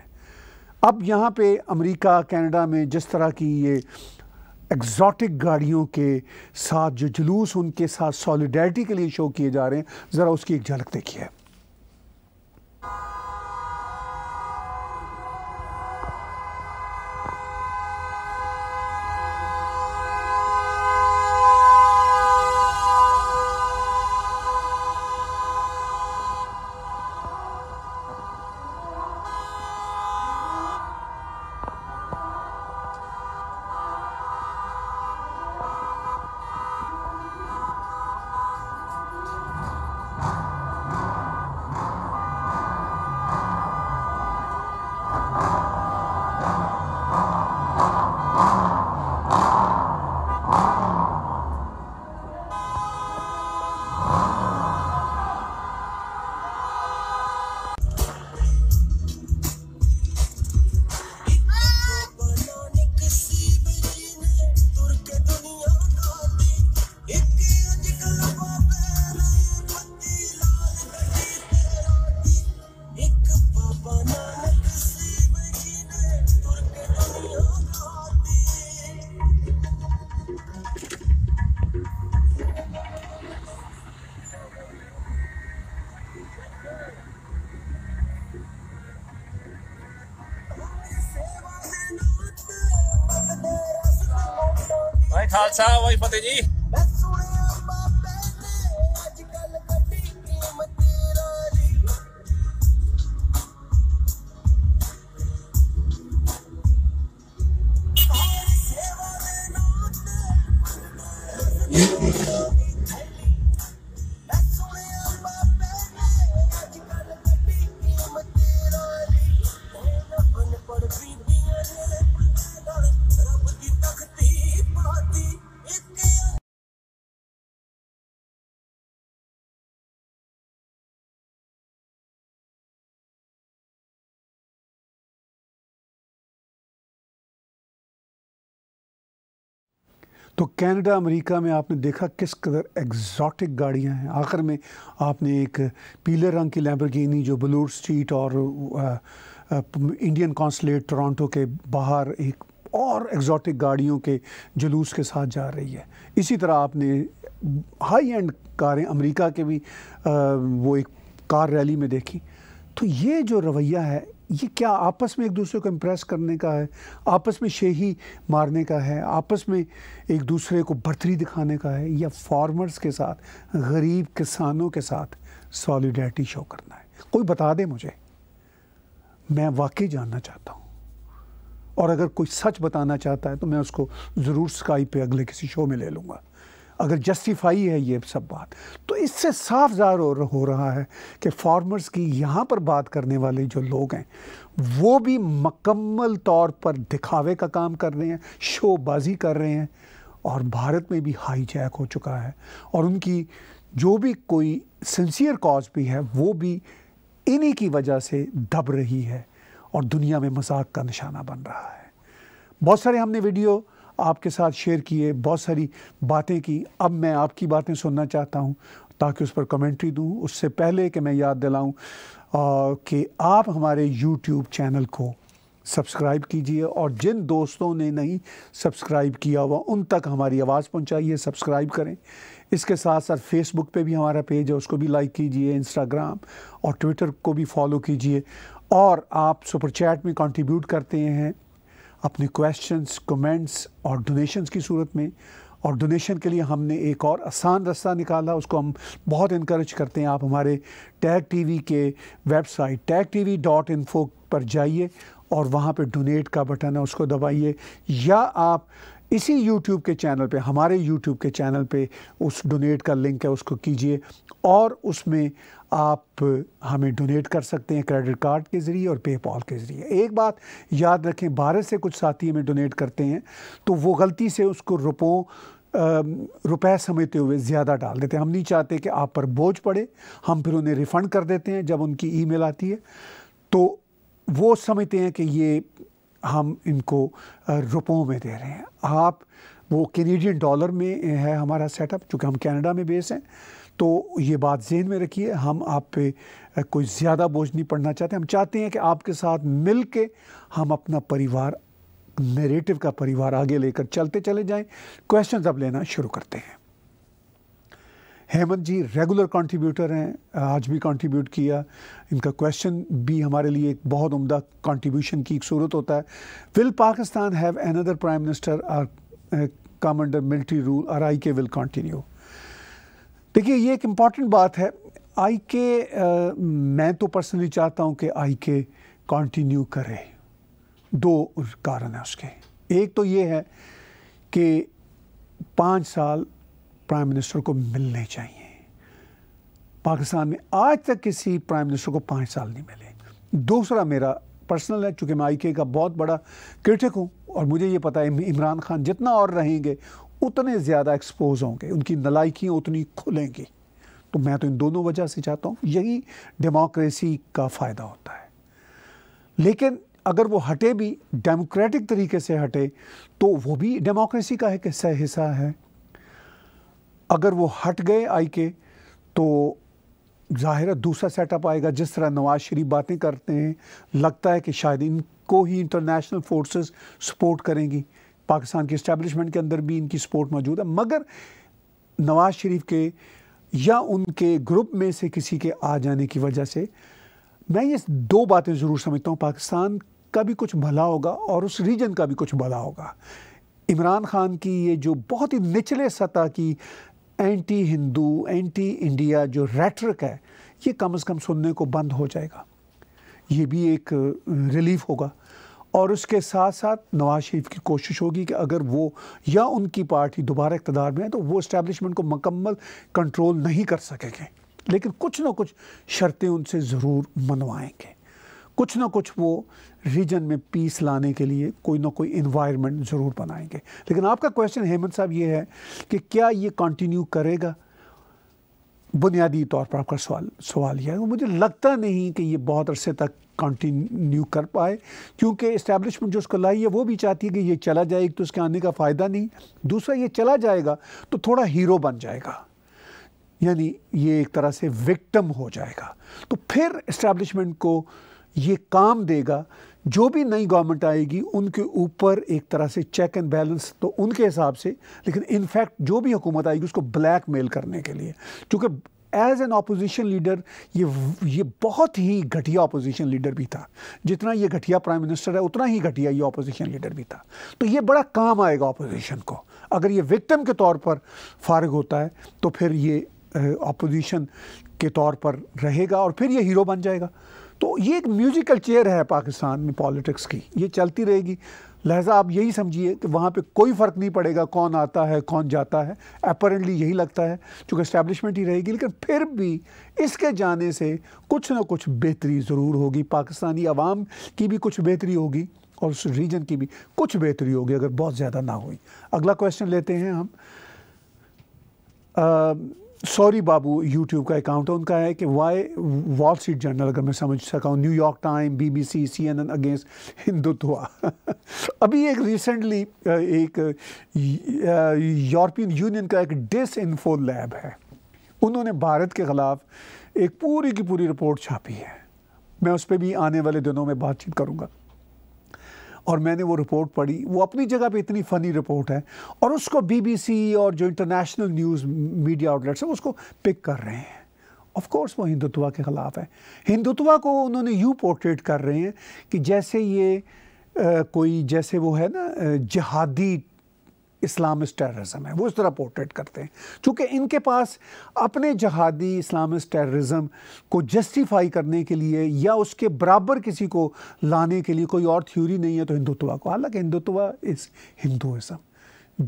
अब यहाँ पे अमेरिका कनाडा में जिस तरह की ये एग्जॉटिक गाड़ियों के साथ जो जुलूस उनके साथ सॉलिडारिटी के लिए शो किए जा रहे हैं ज़रा उसकी एक झलक देखिए Ivan Denis. तो कनाडा अमेरिका में आपने देखा किस कदर एग्जॉटिक गाड़ियां हैं आखिर में आपने एक पीले रंग की लैम्बरगिनी जो बलूर स्ट्रीट और आ, आ, इंडियन कॉन्सलेट टोरंटो के बाहर एक और एग्जॉटिक गाड़ियों के जुलूस के साथ जा रही है इसी तरह आपने हाई एंड कारें अमेरिका के भी आ, वो एक कार रैली में देखी तो ये जो रवैया है ये क्या आपस में एक दूसरे को इम्प्रेस करने का है आपस में शेही मारने का है आपस में एक दूसरे को बर्तरी दिखाने का है या फार्मर्स के साथ गरीब किसानों के साथ सॉलिडरिटी शो करना है कोई बता दे मुझे मैं वाकई जानना चाहता हूँ और अगर कोई सच बताना चाहता है तो मैं उसको ज़रूर स्काई पे अगले किसी शो में ले लूँगा अगर जस्टिफाई है ये सब बात तो इससे साफ ज़ाहर हो, हो रहा है कि फार्मर्स की यहाँ पर बात करने वाले जो लोग हैं वो भी मकम्मल तौर पर दिखावे का काम कर रहे हैं शोबाजी कर रहे हैं और भारत में भी हाईजैक हो चुका है और उनकी जो भी कोई सिंसियर कॉज भी है वो भी इन्हीं की वजह से दब रही है और दुनिया में मजाक का निशाना बन रहा है बहुत सारे हमने वीडियो आपके साथ शेयर किए बहुत सारी बातें की अब मैं आपकी बातें सुनना चाहता हूँ ताकि उस पर कमेंट्री दूँ उससे पहले कि मैं याद दिलाऊँ कि आप हमारे यूट्यूब चैनल को सब्सक्राइब कीजिए और जिन दोस्तों ने नहीं सब्सक्राइब किया हुआ उन तक हमारी आवाज़ पहुंचाइए सब्सक्राइब करें इसके साथ साथ फेसबुक पे भी हमारा पेज है उसको भी लाइक कीजिए इंस्टाग्राम और ट्विटर को भी फॉलो कीजिए और आप सुपर चैट में कंट्रीब्यूट करते हैं अपने क्वेश्चंस कमेंट्स और डोनेशंस की सूरत में और डोनेशन के लिए हमने एक और आसान रास्ता निकाला उसको हम बहुत इनक्रेज करते हैं आप हमारे टैग टीवी के website tag TV dot info पर जाइए और वहाँ पे डोनेट का बटन है उसको दबाइए या आप इसी यूट्यूब के चैनल पे हमारे यूट्यूब के चैनल पे उस डोनेट का लिंक है उसको कीजिए और उसमें आप हमें डोनेट कर सकते हैं क्रेडिट कार्ड के ज़रिए और पेपॉल के ज़रिए एक बात याद रखें भारत से कुछ साथी हमें डोनेट करते हैं तो वो गलती से उसको रुपयों रुपए समेते हुए ज़्यादा डाल देते हैं हम नहीं चाहते कि आप पर बोझ पड़े हम फिर उन्हें रिफ़ंड कर देते हैं जब उनकी ईमेल आती है तो वो समझते हैं कि ये हम इनको रुपयों में दे रहे हैं आप वो कैनेडियन डॉलर में है हमारा सेटअप चूँकि हम कैनेडा में बेस हैं तो ये बात जहन में रखिए हम आप पे कोई ज़्यादा बोझ नहीं पड़ना चाहते हम चाहते हैं कि आपके साथ मिल के हम अपना परिवार नेरेटिव का परिवार आगे लेकर चलते चले जाएं क्वेश्चंस अब लेना शुरू करते हैं हेमंत जी रेगुलर कंट्रीब्यूटर हैं आज भी कंट्रीब्यूट किया इनका क्वेश्चन भी हमारे लिए एक बहुत उम्दा कंट्रीब्यूशन की एक सूरत होता है will Pakistan have another prime minister or come under military rule or I K will continue देखिए ये एक इम्पॉर्टेंट बात है आई के आ, मैं तो पर्सनली चाहता हूँ कि आई के कॉन्टीन्यू करे दो कारण हैं उसके एक तो ये है कि पाँच साल प्राइम मिनिस्टर को मिलने चाहिए पाकिस्तान में आज तक किसी प्राइम मिनिस्टर को पाँच साल नहीं मिले दूसरा मेरा पर्सनल है चूँकि मैं आई के का बहुत बड़ा क्रिटिक हूँ और मुझे ये पता है इमरान खान जितना और रहेंगे उतने ज़्यादा एक्सपोज होंगे उनकी नलाइकियाँ उतनी खुलेंगी तो मैं तो इन दोनों वजह से चाहता हूँ यही डेमोक्रेसी का फ़ायदा होता है लेकिन अगर वो हटे भी डेमोक्रेटिक तरीके से हटे तो वो भी डेमोक्रेसी का एक हिस्सा है अगर वो हट गए आई के तो ज़ाहिर दूसरा सेटअप आएगा जिस तरह नवाज शरीफ बातें करते हैं लगता है कि शायद इनको ही इंटरनेशनल फोर्सेस सपोर्ट करेंगी पाकिस्तान के इस्टेबलिशमेंट के अंदर भी इनकी सपोर्ट मौजूद है मगर नवाज शरीफ के या उनके ग्रुप में से किसी के आ जाने की वजह से मैं ये दो बातें ज़रूर समझता हूँ पाकिस्तान का भी कुछ भला होगा और उस रीजन का भी कुछ भला होगा इमरान खान की ये जो बहुत ही निचले सतह की एंटी हिंदू एंटी इंडिया जो रेटरिक है ये कम से कम सुनने को बंद हो जाएगा ये भी एक रिलीफ होगा और उसके साथ साथ नवाज शरीफ की कोशिश होगी कि अगर वो या उनकी पार्टी दोबारा इकतदार में है तो वो इस्टेबलिशमेंट को मकम्मल कंट्रोल नहीं कर सकेंगे लेकिन कुछ ना कुछ शर्तें उनसे ज़रूर मनवाएंगे कुछ ना कुछ वो रीजन में पीस लाने के लिए कोई ना कोई इन्वायरमेंट ज़रूर बनाएंगे लेकिन आपका क्वेश्चन हेमंत साहब ये है कि क्या ये कंटिन्यू करेगा बुनियादी तौर पर आपका सवाल सवाल यह है मुझे लगता नहीं कि ये बहुत अरसे तक कंटिन्यू कर पाए क्योंकि इस्टेब्लिशमेंट जो उसको लाई है वो भी चाहती है कि ये चला जाए एक तो उसके आने का फ़ायदा नहीं दूसरा ये चला जाएगा तो थोड़ा हीरो बन जाएगा यानी ये एक तरह से विक्टम हो जाएगा तो फिर इस्टेब्लिशमेंट को ये काम देगा जो भी नई गवर्नमेंट आएगी उनके ऊपर एक तरह से चेक एंड बैलेंस तो उनके हिसाब से लेकिन इनफैक्ट जो भी हुकूमत आएगी उसको ब्लैक मेल करने के लिए क्योंकि एज एन अपोजिशन लीडर ये ये बहुत ही घटिया अपोजिशन लीडर भी था जितना ये घटिया प्राइम मिनिस्टर है उतना ही घटिया ये अपोजिशन लीडर भी था तो ये बड़ा काम आएगा अपोजिशन को अगर ये विक्टिम के तौर पर फारग होता है तो फिर ये अपोजिशन के तौर पर रहेगा और फिर ये हीरो बन जाएगा तो ये एक म्यूजिकल चेयर है पाकिस्तान में पॉलिटिक्स की ये चलती रहेगी लहजा आप यही समझिए कि वहाँ पे कोई फ़र्क नहीं पड़ेगा कौन आता है कौन जाता है अपरेंटली यही लगता है चूँकि इस्टेब्लिशमेंट ही रहेगी लेकिन फिर भी इसके जाने से कुछ ना कुछ बेहतरी ज़रूर होगी पाकिस्तानी आवाम की भी कुछ बेहतरी होगी और उस रीजन की भी कुछ बेहतरी होगी अगर बहुत ज़्यादा ना हुई अगला क्वेश्चन लेते हैं हम आ, सॉरी बाबू यूट्यूब का अकाउंट है उनका है कि वाई वॉल स्ट्रीट जर्नल अगर मैं समझ सका हूँ New York time BBC CNN against Hindutva अभी एक रिसेंटली एक यूरोपियन यूनियन का एक डिस इन्फो लैब है उन्होंने भारत के ख़िलाफ़ एक पूरी की पूरी रिपोर्ट छापी है मैं उस पर भी आने वाले दिनों में बातचीत करूँगा और मैंने वो रिपोर्ट पढ़ी वो अपनी जगह पे इतनी फ़नी रिपोर्ट है और उसको बीबीसी और जो इंटरनेशनल न्यूज़ मीडिया आउटलेट्स हैं उसको पिक कर रहे हैं ऑफ कोर्स वो हिंदुत्वा के ख़िलाफ़ है हिंदुत्वा को उन्होंने यू पोर्ट्रेट कर रहे हैं कि जैसे ये आ, कोई जैसे वो है ना जहादी इस्लामिस्ट टेररिज्म है वो इस तरह पोर्ट्रेट करते हैं चूँकि इनके पास अपने जहादी इस्लामिस्ट टेररिज्म को जस्टिफाई करने के लिए या उसके बराबर किसी को लाने के लिए कोई और थ्योरी नहीं है तो हिंदुत्वा को हालांकि हिंदुत्वा इज़ हिंदुज़म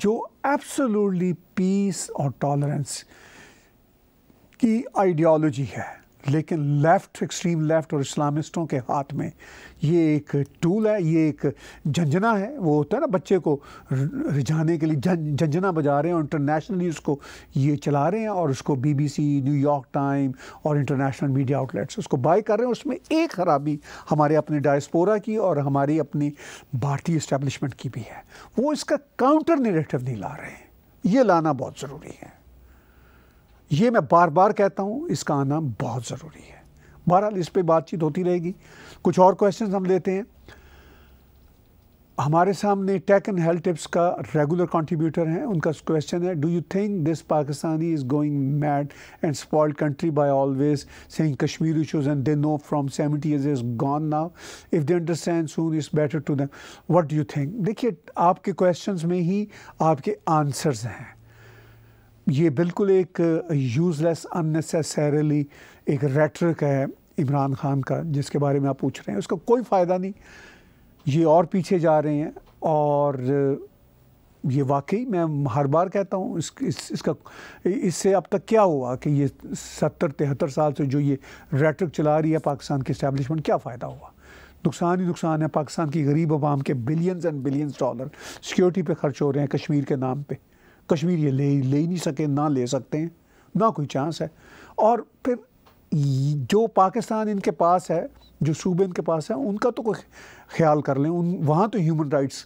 जो एब्सोलूटली पीस और टॉलरेंस की आइडियोलॉजी है लेकिन लेफ़्ट एक्सट्रीम लेफ़्ट और इस्लामिस्टों के हाथ में ये एक टूल है ये एक झंझना है वो होता है ना बच्चे को रिझाने के लिए झंझना बजा रहे हैं और इंटरनेशनली उसको ये चला रहे हैं और उसको बीबीसी न्यूयॉर्क टाइम और इंटरनेशनल मीडिया आउटलेट्स उसको बाय कर रहे हैं उसमें एक खराबी हमारे अपने डायस्पोरा की और हमारी अपनी भारतीय इस्टेब्लिशमेंट की भी है वो इसका काउंटर नेरेटिव नहीं ला रहे हैं ये लाना बहुत ज़रूरी है ये मैं बार बार कहता हूँ इसका आना बहुत ज़रूरी है बहरहाल इस पर बातचीत होती रहेगी कुछ और क्वेश्चन हम लेते हैं हमारे सामने टेक एंड हेल्थ टिप्स का रेगुलर कंट्रीब्यूटर हैं उनका क्वेश्चन है do you think this Pakistani is going mad and spoiled country by always saying Kashmir issues and they know from seventy is is gone now if they understand soon is better to them what do you think देखिए आपके question में ही आपके answers हैं ये बिल्कुल एक useless unnecessarily एक rhetoric है इमरान खान का जिसके बारे में आप पूछ रहे हैं उसका कोई फ़ायदा नहीं ये और पीछे जा रहे हैं और ये वाकई मैं हर बार कहता हूँ इस, इस इसका इससे अब तक क्या हुआ कि ये सत्तर तिहत्तर साल से जो ये रेटरिक चला रही है पाकिस्तान की इस्टेबलिशमेंट क्या फ़ायदा हुआ नुकसान ही नुकसान है पाकिस्तान की गरीब आवाम के billions and billions dollar security पे खर्च हो रहे हैं कश्मीर के नाम पर कश्मीर ये ले ले ही नहीं सके ना ले सकते हैं ना कोई चांस है और फिर जो पाकिस्तान इनके पास है जो सूबे इनके पास है उनका तो कोई ख्याल कर लें उन वहाँ तो ह्यूमन राइट्स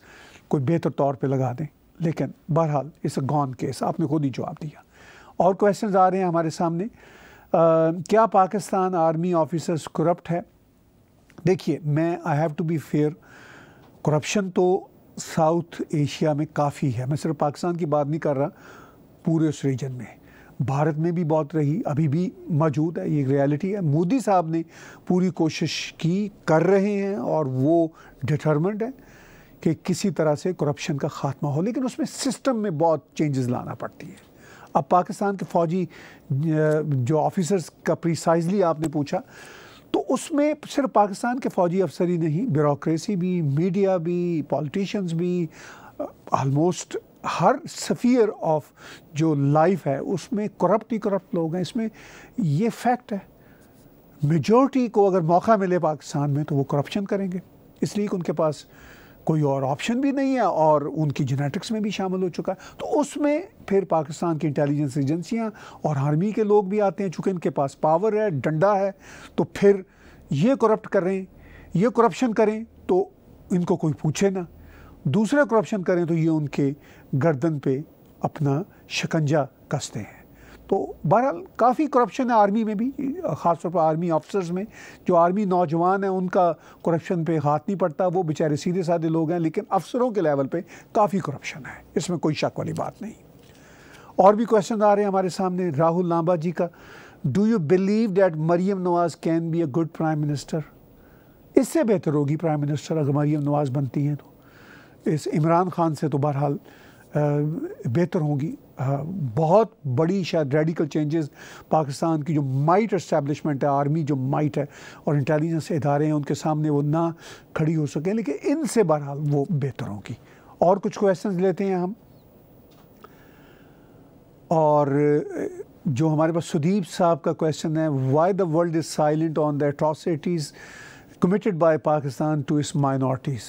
कोई बेहतर तौर पे लगा दें लेकिन बहरहाल इस गॉन केस आपने खुद ही जवाब दिया और क्वेश्चंस आ रहे हैं हमारे सामने आ, क्या पाकिस्तान आर्मी ऑफिसर्स करप्ट है देखिए मैं I have to be fair corruption तो साउथ एशिया में काफ़ी है मैं सिर्फ पाकिस्तान की बात नहीं कर रहा पूरे उस रीजन में भारत में भी बहुत रही अभी भी मौजूद है ये रियलिटी है मोदी साहब ने पूरी कोशिश की कर रहे हैं और वो डिटर्मेंट है कि किसी तरह से करप्शन का खात्मा हो लेकिन उसमें सिस्टम में बहुत चेंजेस लाना पड़ती है अब पाकिस्तान के फ़ौजी जो ऑफिसर्स का प्रिसाइजली आपने पूछा तो उसमें सिर्फ पाकिस्तान के फ़ौजी अफसर ही नहीं ब्यूरोसी भी मीडिया भी पॉलिटिशन्स भी आलमोस्ट हर सफ़ियर ऑफ जो लाइफ है उसमें करप्ट ही करप्ट लोग हैं इसमें ये फैक्ट है मेजोरिटी को अगर मौका मिले पाकिस्तान में तो वो करप्शन करेंगे इसलिए उनके पास कोई और ऑप्शन भी नहीं है और उनकी जेनेटिक्स में भी शामिल हो चुका है तो उसमें फिर पाकिस्तान की इंटेलिजेंस एजेंसियाँ और आर्मी के लोग भी आते हैं चूँकि इनके पास पावर है डंडा है तो फिर ये करप्ट करें ये करप्शन करें तो इनको कोई पूछे ना दूसरा करप्शन करें तो ये उनके गर्दन पे अपना शिकंजा कसते हैं तो बहरहाल काफ़ी करप्शन है आर्मी में भी ख़ासतौर पर आर्मी ऑफिसर्स में जो आर्मी नौजवान हैं उनका करप्शन पे हाथ नहीं पड़ता वो बेचारे सीधे साधे लोग हैं लेकिन अफसरों के लेवल पे काफ़ी करप्शन है इसमें कोई शक वाली बात नहीं और भी क्वेश्चन आ रहे हैं हमारे सामने राहुल लांबा जी का do you believe that Maryam Nawaz can be a good prime minister इससे बेहतर होगी प्राइम मिनिस्टर अगर मरीम नवाज बनती हैं तो इस इमरान खान से तो बहरहाल बेहतर होंगी हाँ, बहुत बड़ी शायद रेडिकल चेंजेस पाकिस्तान की जो माइट इस्टेबलिशमेंट है आर्मी जो माइट है और इंटेलिजेंस इदारे हैं उनके सामने वो ना खड़ी हो सके लेकिन इनसे बहरहाल वो बेहतर होगी और कुछ क्वेश्चन लेते हैं हम और जो हमारे पास सुदीप साहब का क्वेश्चन है why the world is silent on the atrocities committed by Pakistan to its minorities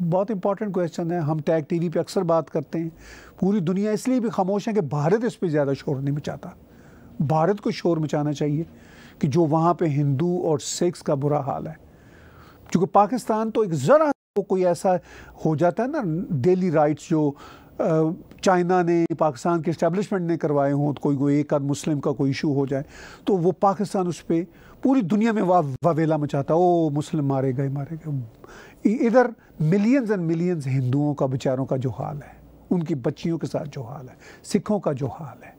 बहुत इंपॉर्टेंट क्वेश्चन है हम टैग टीवी पे अक्सर बात करते हैं पूरी दुनिया इसलिए भी खामोश है कि भारत इस पर ज़्यादा शोर नहीं मचाता भारत को शोर मचाना चाहिए कि जो वहाँ पे हिंदू और सिख्स का बुरा हाल है क्योंकि पाकिस्तान तो एक ज़रा को तो कोई ऐसा हो जाता है ना डेली राइट्स जो चाइना ने पाकिस्तान के इस्टेबलिशमेंट ने करवाए हों तो कोई कोई एक आध मुस्लिम का कोई इशू हो जाए तो वो पाकिस्तान उस पर पूरी दुनिया में वा वावेला मचाता ओ मुस्लिम मारे गए मारे गए इधर मिलियंस एंड मिलियंस हिंदुओं का बेचारों का जो हाल है उनकी बच्चियों के साथ जो हाल है सिखों का जो हाल है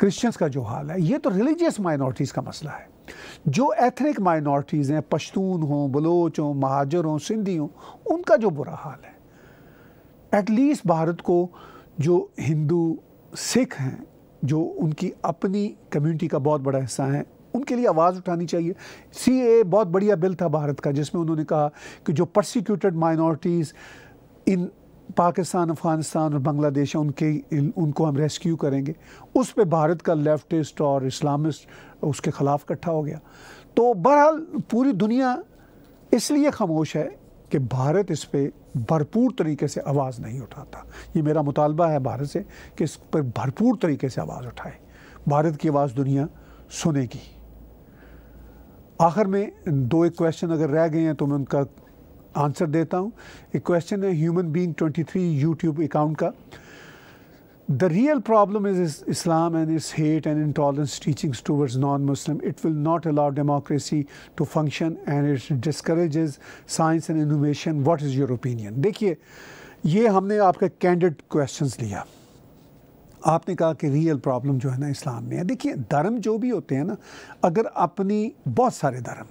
क्रिश्चियंस का जो हाल है ये तो रिलीजियस माइनॉरिटीज़ का मसला है जो एथनिक माइनॉरिटीज़ हैं पश्तून हों बलोच हों महाजर हों सिंधी हों उनका जो बुरा हाल है एटलीस्ट भारत को जो हिंदू सिख हैं जो उनकी अपनी कम्यूनिटी का बहुत बड़ा हिस्सा हैं उनके लिए आवाज़ उठानी चाहिए सी ए बहुत बढ़िया बिल था भारत का जिसमें उन्होंने कहा कि जो prosecuted minorities in Pakistan Afghanistan और बांग्लादेश उनके उनको हम रेस्क्यू करेंगे उस पर भारत का लेफ्टिस्ट और इस्लामिस्ट उसके ख़िलाफ़ इकट्ठा हो गया तो बहरहाल पूरी दुनिया इसलिए खामोश है कि भारत इस पर भरपूर तरीके से आवाज़ नहीं उठाता ये मेरा मुतालबा है भारत से कि इस पर भरपूर तरीके से आवाज़ उठाए भारत की आवाज़ दुनिया सुनेगी आखिर में दो एक क्वेश्चन अगर रह गए हैं तो मैं उनका आंसर देता हूँ एक क्वेश्चन है human being 23 three YouTube account का the real problem is Islam and is hate and intolerance teachings towards non Muslim it will not allow democracy to function and it discourage science and innovation what is your opinion देखिए ये हमने आपका candid question लिया आपने कहा कि real problem जो है ना इस्लाम में है देखिए धर्म जो भी होते हैं ना अगर अपनी बहुत सारे धर्म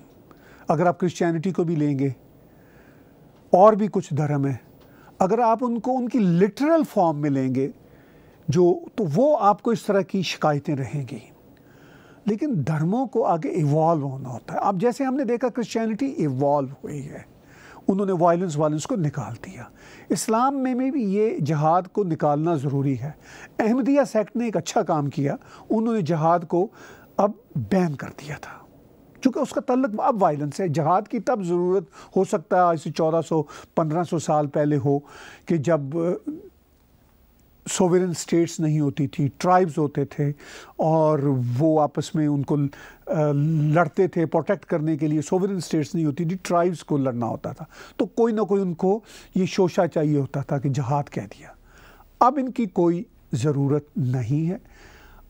अगर आप क्रिश्चियनिटी को भी लेंगे और भी कुछ धर्म हैं अगर आप उनको उनकी लिटरल फॉर्म में लेंगे जो तो वो आपको इस तरह की शिकायतें रहेंगी लेकिन धर्मों को आगे इवॉल्व होना होता है अब जैसे हमने देखा क्रिश्चियनिटी इवॉल्व हुई है उन्होंने वायलेंस वायलेंस को निकाल दिया इस्लाम में, में भी ये जहाद को निकालना ज़रूरी है अहमदिया सेक्ट ने एक अच्छा काम किया उन्होंने जहाद को अब बैन कर दिया था चूँकि उसका तल्लक अब वायलेंस है जहाद की तब ज़रूरत हो सकता है आज से चौदह सौ पंद्रह सौ साल पहले हो कि जब सोवेरन स्टेट्स नहीं होती थी ट्राइब्स होते थे और वो आपस में उनको लड़ते थे प्रोटेक्ट करने के लिए सोवेरन स्टेट्स नहीं होती थी ट्राइब्स को लड़ना होता था तो कोई ना कोई उनको ये शोशा चाहिए होता था कि जहाद कह दिया अब इनकी कोई ज़रूरत नहीं है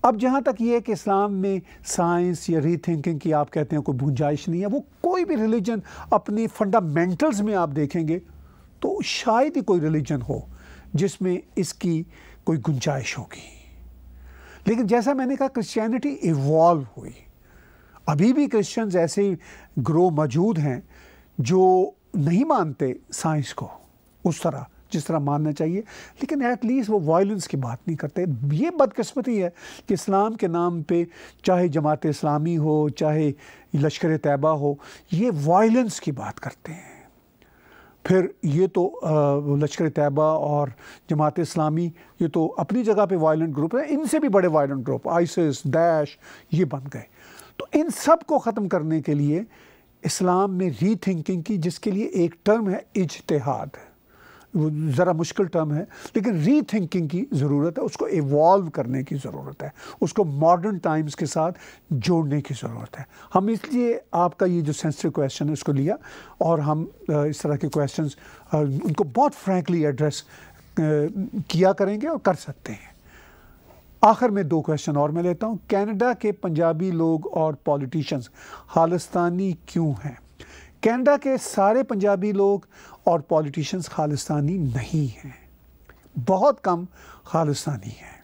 अब जहाँ तक ये कि इस्लाम में साइंस या रीथिंकिंग की आप कहते हैं कोई गुंजाइश नहीं है वो कोई भी रिलीजन अपनी फंडामेंटल्स में आप देखेंगे तो शायद ही कोई रिलीजन हो जिसमें इसकी कोई गुंजाइश होगी लेकिन जैसा मैंने कहा क्रिश्चियनिटी इवॉल्व हुई अभी भी क्रिश्चियंस ऐसे ग्रो मौजूद हैं जो नहीं मानते साइंस को उस तरह जिस तरह मानना चाहिए लेकिन एटलीस्ट वो वायलेंस की बात नहीं करते ये बदकस्मती है कि इस्लाम के नाम पे चाहे जमात इस्लामी हो चाहे लश्कर तैबा हो ये वायलेंस की बात करते हैं फिर ये तो लश्कर तैबा और जमात इस्लामी ये तो अपनी जगह पे वायलेंट ग्रुप है इनसे भी बड़े वायलेंट ग्रुप आइसिस दैश ये बन गए तो इन सब को ख़त्म करने के लिए इस्लाम में रीथिंकिंग की जिसके लिए एक टर्म है इजतहाद वो ज़रा मुश्किल टर्म है लेकिन रीथिंकिंग की ज़रूरत है उसको इवॉल्व करने की ज़रूरत है उसको मॉडर्न टाइम्स के साथ जोड़ने की ज़रूरत है हम इसलिए आपका ये जो सेंसिटिव क्वेश्चन है उसको लिया और हम इस तरह के क्वेश्चन उनको बहुत फ्रेंकली एड्रेस किया करेंगे और कर सकते हैं आखिर में दो क्वेश्चन और मैं लेता हूँ कैनेडा के पंजाबी लोग और पॉलिटिशियंस खालिस्तानी क्यों हैं कैनेडा के सारे पंजाबी लोग और पॉलिटिशियंस खालिस्तानी नहीं हैं बहुत कम खालिस्तानी हैं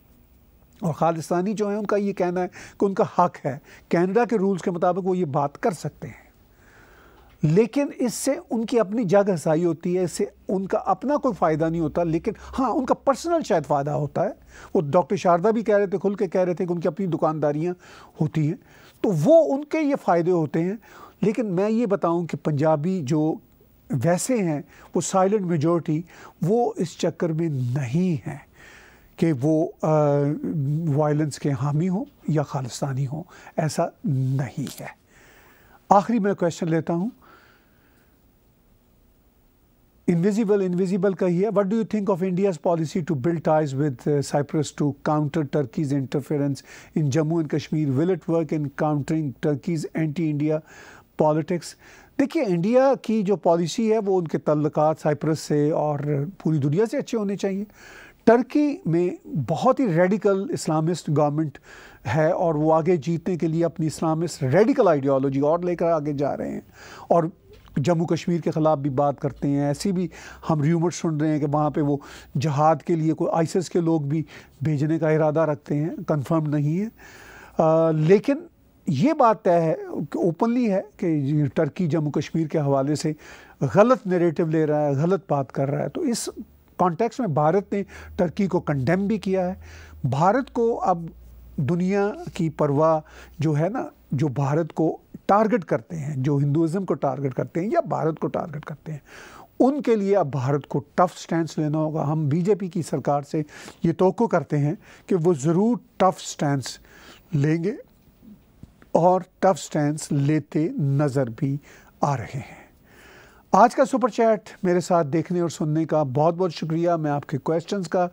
और खालिस्तानी जो हैं उनका ये कहना है कि उनका हक है कैनेडा के रूल्स के मुताबिक वो ये बात कर सकते हैं लेकिन इससे उनकी अपनी जग हसाई होती है इससे उनका अपना कोई फ़ायदा नहीं होता लेकिन हाँ उनका पर्सनल शायद फ़ायदा होता है वो डॉक्टर शारदा भी कह रहे थे खुल के कह रहे थे कि उनकी अपनी दुकानदारियाँ होती हैं तो वो उनके ये फ़ायदे होते हैं लेकिन मैं ये बताऊं कि पंजाबी जो वैसे हैं वो साइलेंट मेजोरिटी वो इस चक्कर में नहीं हैं कि वो वायलेंस के हामी हों या खालिस्तानी हो ऐसा नहीं है आखिरी मैं क्वेश्चन लेता हूँ इनविजिबल इनविजिबल का ही है what do you think of India's policy to build ties with Cyprus to counter Turkey's interference in Jammu and Kashmir will it work in countering Turkey's anti India politics देखिए इंडिया की जो policy है वो उनके तल्लक Cyprus से और पूरी दुनिया से अच्छे होने चाहिए टर्की में बहुत ही रेडिकल इस्लामिस्ट गवर्नमेंट है और वो आगे जीतने के लिए अपनी इस्लामिस्ट रेडिकल आइडियोलॉजी और लेकर आगे जा रहे हैं और जम्मू कश्मीर के ख़िलाफ़ भी बात करते हैं ऐसी भी हम र्यूमर सुन रहे हैं कि वहाँ पे वो जहाद के लिए कोई आइसिस के लोग भी भेजने का इरादा रखते हैं कंफर्म नहीं है आ, लेकिन ये बात तय है ओपनली है कि टर्की जम्मू कश्मीर के हवाले से गलत नेरेटिव ले रहा है गलत बात कर रहा है तो इस कॉन्टेक्स्ट में भारत ने टर्की को कंडेम भी किया है भारत को अब दुनिया की परवाह जो है ना जो भारत को टारगेट करते हैं जो हिंदुज़म को टारगेट करते हैं या भारत को टारगेट करते हैं उनके लिए अब भारत को टफ स्टैंड लेना होगा हम बीजेपी की सरकार से ये तो करते हैं कि वो ज़रूर टफ स्टैंड लेंगे और टफ स्टैंड लेते नज़र भी आ रहे हैं आज का सुपर चैट मेरे साथ देखने और सुनने का बहुत बहुत शुक्रिया मैं आपके क्वेश्चंस का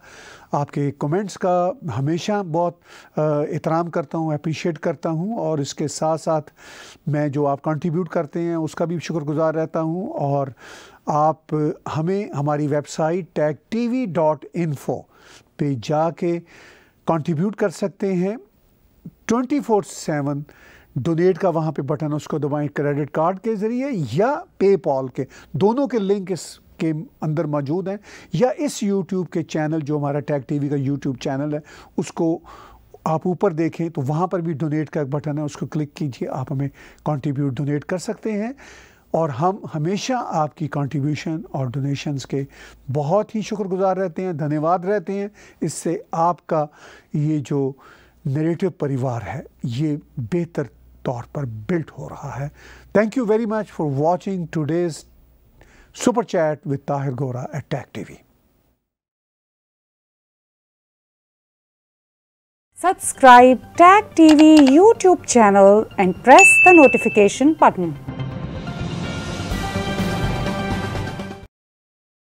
आपके कमेंट्स का हमेशा बहुत इतराम करता हूँ अप्रिशिएट करता हूँ और इसके साथ साथ मैं जो आप कंट्रीब्यूट करते हैं उसका भी शुक्रगुजार रहता हूँ और आप हमें हमारी website tag T V dot info पर जाके कंट्रीब्यूट कर सकते हैं ट्वेंटी फोर सेवन डोनेट का वहाँ पे बटन उसको दबाएं क्रेडिट कार्ड के ज़रिए या पे पॉल के दोनों के लिंक इस के अंदर मौजूद हैं या इस यूट्यूब के चैनल जो हमारा टैग टीवी का यूट्यूब चैनल है उसको आप ऊपर देखें तो वहाँ पर भी डोनेट का एक बटन है उसको क्लिक कीजिए आप हमें कॉन्ट्रीब्यूट डोनेट कर सकते हैं और हम हमेशा आपकी कॉन्ट्रीब्यूशन और डोनेशंस के बहुत ही शुक्रगुजार रहते हैं धन्यवाद रहते हैं इससे आपका ये जो नेगेटिव परिवार है ये बेहतर तौर पर बिल्ट हो रहा है thank you very much for watching today's super chat with Tahir Gora at tag TV subscribe tag TV YouTube channel and press the notification button